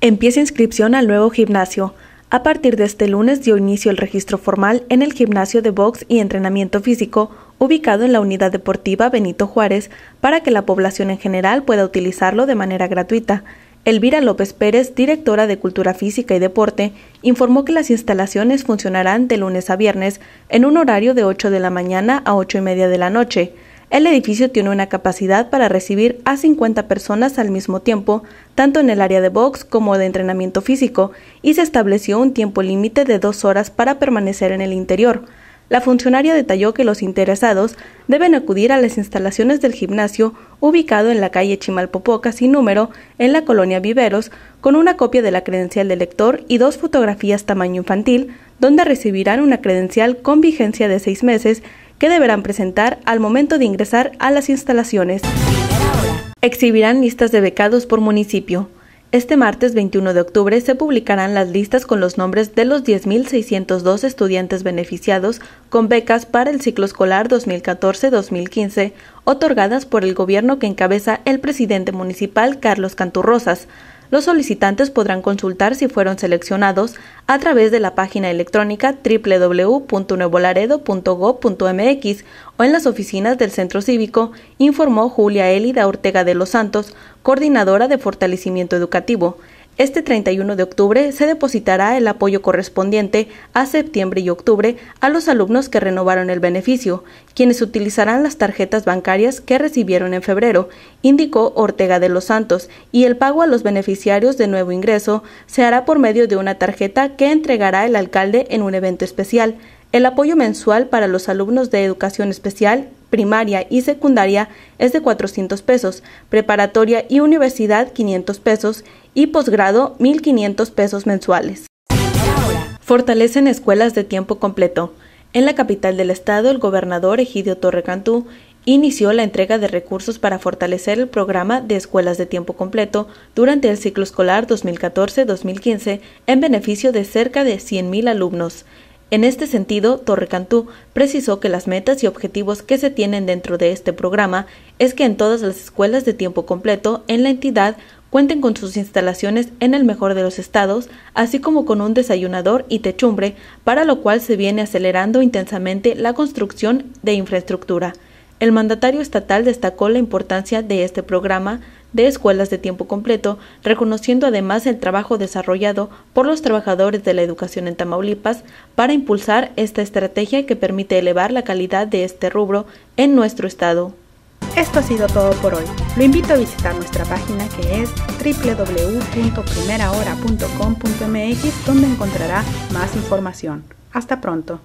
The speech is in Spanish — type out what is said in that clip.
Empieza inscripción al nuevo gimnasio. A partir de este lunes dio inicio el registro formal en el gimnasio de box y entrenamiento físico ubicado en la unidad deportiva Benito Juárez para que la población en general pueda utilizarlo de manera gratuita. Elvira López Pérez, directora de Cultura Física y Deporte, informó que las instalaciones funcionarán de lunes a viernes en un horario de 8 de la mañana a ocho y media de la noche. El edificio tiene una capacidad para recibir a 50 personas al mismo tiempo, tanto en el área de box como de entrenamiento físico, y se estableció un tiempo límite de dos horas para permanecer en el interior. La funcionaria detalló que los interesados deben acudir a las instalaciones del gimnasio ubicado en la calle Chimalpopoca sin número, en la colonia Viveros, con una copia de la credencial del lector y dos fotografías tamaño infantil, donde recibirán una credencial con vigencia de seis meses que deberán presentar al momento de ingresar a las instalaciones. Exhibirán listas de becados por municipio. Este martes 21 de octubre se publicarán las listas con los nombres de los 10.602 estudiantes beneficiados con becas para el ciclo escolar 2014-2015, otorgadas por el gobierno que encabeza el presidente municipal Carlos Canturrosas. Los solicitantes podrán consultar si fueron seleccionados a través de la página electrónica www.nevolaredo.gov.mx o en las oficinas del Centro Cívico, informó Julia Elida Ortega de los Santos, coordinadora de Fortalecimiento Educativo. Este 31 de octubre se depositará el apoyo correspondiente a septiembre y octubre a los alumnos que renovaron el beneficio, quienes utilizarán las tarjetas bancarias que recibieron en febrero, indicó Ortega de los Santos, y el pago a los beneficiarios de nuevo ingreso se hará por medio de una tarjeta que entregará el alcalde en un evento especial. El apoyo mensual para los alumnos de educación especial primaria y secundaria es de 400 pesos, preparatoria y universidad 500 pesos y posgrado 1.500 pesos mensuales. Fortalecen escuelas de tiempo completo. En la capital del estado, el gobernador Egidio Torrecantú inició la entrega de recursos para fortalecer el programa de escuelas de tiempo completo durante el ciclo escolar 2014-2015 en beneficio de cerca de 100.000 alumnos. En este sentido, Torrecantú precisó que las metas y objetivos que se tienen dentro de este programa es que en todas las escuelas de tiempo completo en la entidad cuenten con sus instalaciones en el mejor de los estados, así como con un desayunador y techumbre, para lo cual se viene acelerando intensamente la construcción de infraestructura. El mandatario estatal destacó la importancia de este programa de escuelas de tiempo completo, reconociendo además el trabajo desarrollado por los trabajadores de la educación en Tamaulipas para impulsar esta estrategia que permite elevar la calidad de este rubro en nuestro estado. Esto ha sido todo por hoy. Lo invito a visitar nuestra página que es www.primerahora.com.mx donde encontrará más información. Hasta pronto.